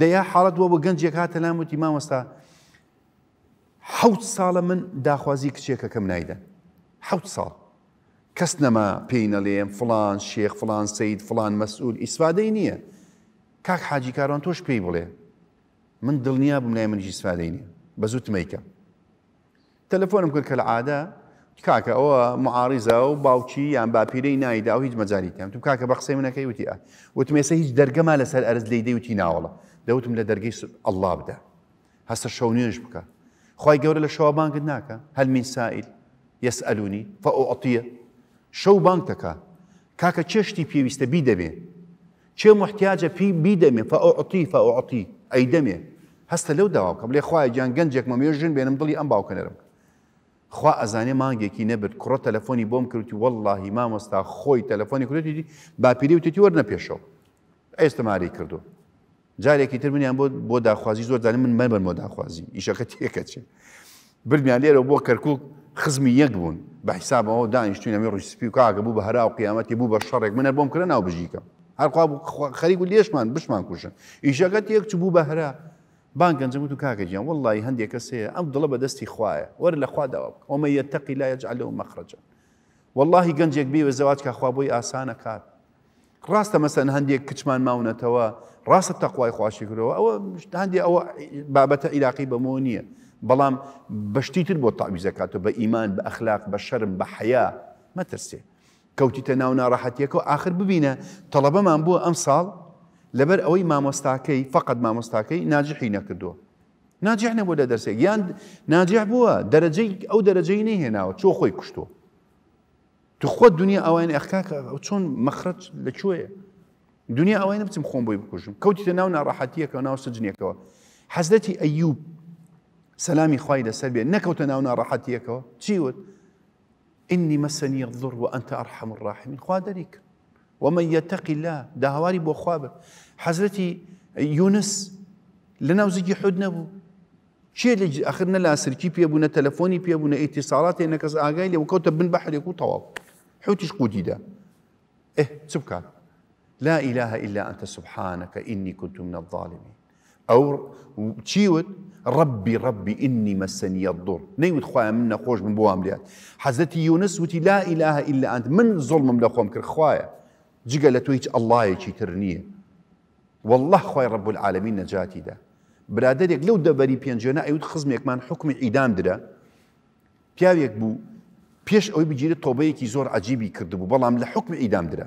دەیا حاڵەت وە بە گەنجێک هاتە لاموتی مامۆستا حوت ساڵە من داخوازی کچێکەکەم نایدە حوت ساڵ کەس نەما پێینەڵێم فلان شێخ فلان سید فلان مەسئول ئیسوادەی نییە کاک حاجی کاران تۆش پێی بڵێ من دڵنیا بم لای منجی سوادەی نیە بە زوو تمیکە تەلەفۆنم کرد کە لە عادە کاکە ئەوە معاریزە و باوکی یان باپیرەی نایدا و هیچ مەجاریتیان تو کاکە بە قسەی منەکەی وتی ئە وتمێسە هیچ دەرگەما لەسەر ئەرز لی دەیوتی ناوەڵە دەوتم لە دەرگی ئەله بدە هەستە شەونێش بکە خی گەورە لە شەوابانگت ناکە هەلمین سائل یس ئەلونی فەعتیە شەو بانک دەکە کاکە چێشتی پێویستە بی دەبێ چێ محتیاجە پی بی دەمێ فەعتی فەعتی ئەی دەمێ هەستە لەو داواکەم لێ خخوای گیان گەنجێک مەمێژن بێنم دڵی ئەم باوکەنەرم خوا ئەزانێ مانگێکی نەبرد کوڕە تەلەفۆنی بۆم کردی واللهی مامۆستا خۆی تەلەفۆنی کردی باپیری وتتی وەرنە پێشەوە ئێستەماری کردو جارێکی تر منیان بۆ بۆ داخوازی زۆر دانی من مەبن بۆ داخوازی ئیشەکە تێکە چێ برمیان لێرە بۆ کەرکک خزمی یەک بوون بە حیسابەوە دانیشتوی نەمی ڕوسپی و کاگە بوو بە هەرا و قیامەتی بوو بە شەڕێک منە بۆم کرە ناو بژیکە هەرخوا خەریک و لێشمان بشمان کوشن ئیشەکە تێک چ بوو بە هەرا بان گەنجم و کاکەجیان وڵی والله هندي هەیە ام دڵە بە دەستی ور وەرە لە ومن يتقي ئەمە یەتەقی لا یەجعل لەو مەخرەجە واللهی گەنجێک بێوە زەواج کا خوا بۆی ئاسانە کات ڕاستە مەسەن هەندێک کچمان ماونەتەوە ڕاستە تەخوای خواشی کرەوە ئەوە او ئەوە بابەتە عیراقی بەمۆ نییە بەڵام بەشتی تر بۆ تاویزەکاتەوە بە ئیمان بە ئەخلاق بە شەرم بە حەیا مەترسێ کەوتیتە ناو ناڕەحەتیەکە و آخر ببینە تەڵەبەمان بووە ئەم ساڵ اوي ما مامۆستاکەی فقط مامۆستاکەی ناجحي نكدو ناجح نبو لە دەرسێک یان ناجح بووە دەرەجەی ئەو دەرەجەی نەهێناوە شو خوي كشتو تو خۆت دنیا ئەوان ئەخکاکە چۆن مەخرج لەکوێیە دنیا ئەوانە بچم خۆم بۆی بکوژم کەوتیتە ناو ناڕاحەتیەکە ناو سجنێکەوە ايوب سلامي سەلامی خوای لەسەر بێ نەکەوتە ناو ناڕاحەتیەکەەوە چیوت اني مسني الضر وأنت أرحم الراحمين خوا ومن يتق الله ده هواري بو خوابه حضرتي يونس لنا وزجي حد نبو شيء لج اخرنا لا كي بي ابونا تلفوني بي ابونا اتصالات انك اجاي لي وكوت بن بحر يكون طواب حوتش قودي ده ايه سبحان لا اله الا انت سبحانك اني كنت من الظالمين او تشيوت ربي ربي اني مسني الضر نيوت خويا منا خوش من بواملات حزتي يونس وتي لا اله الا انت من ظلم من خويا جگە لە تۆ هیچ ئەلهەکی تر نییە والله خی ڕب العالمی نەجاتیدا برادێک لەو دەبەری پێنجێنە ئەوت خزمێکمان حکمی ئیدام درە پیاوێک بوو پێش ئەوی بگیرێت تۆبەیەکی زۆر عجیبی کردبوو بەڵام لە حکم ئیدام درە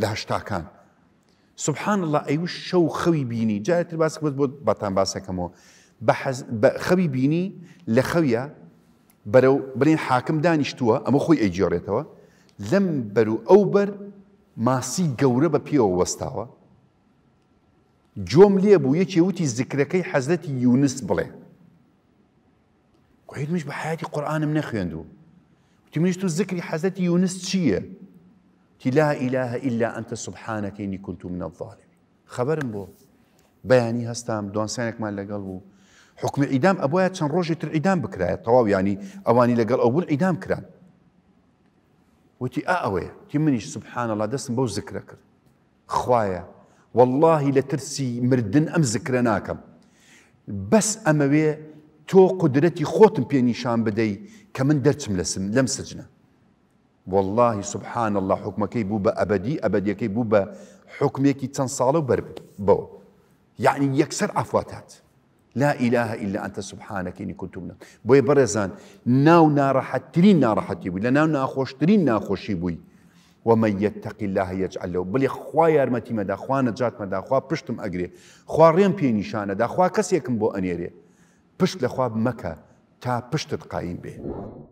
لە هەشتاکان سبحان الله ئەیوش شەو خەوی بینی جارێتتر باس بێت بۆ بەتان باسەکەمەوە خەوی بینی لە خەویە بەرەو برین حاکم دانیشتووە ئەمە خۆی ئەیجیێڕێتەوە لەم بەر و ئەو بەر ماسی گەورە بە پێوە وەستاوە جۆم لێ بوو یەکی وتی زیکرەکەی حەزەتی یونس بڵێ قیدمش بە حیاتی قورآانم نەخوێندوو وتیمنیش تو زیکری حەزەتی یونس چییە؟ تی لا ئیلاهە ئللا ئەتە سبحانەکەینی كنت من الظالمی خبرم بۆ بەیانی هەستام دوانسانێکمان لەگەڵ بوو حکم ئیدام ئەبە چەند ڕۆژی تر ئیدام بکرایە تەواو ینی ئەوانی لەگەڵ ئەو بول ئیدام کران وتي ئا تي منيش سبحان الله دسم بو ذكرك کرد والله واللهی لە مردن أم ذكرناكم بس أموي تو قدرتي خوتم بيني پێنیشان بدي كمن من دەرچم لەسم لەم سجنە سبحان الله حكمك بوبا أبدي أبدي ئەبدیەکەی بوو بە حکمێکی چەند ساڵە بەر بەوە یعنی لا إله إلا أنت سبحانك إني كنت من بوي برزان ناو ناراحترين ناراحتي بوي لناو ناخوشترين ناخوشي بوي ومن يتق الله يجعل له بلي خوا يارمتي مدا خوا نجات مدا خوا پشتم أقري خوا ريم بي نشانة دا خوا كسيكم بو أنيري پشت لخوا بمكة تا پشتت قائم به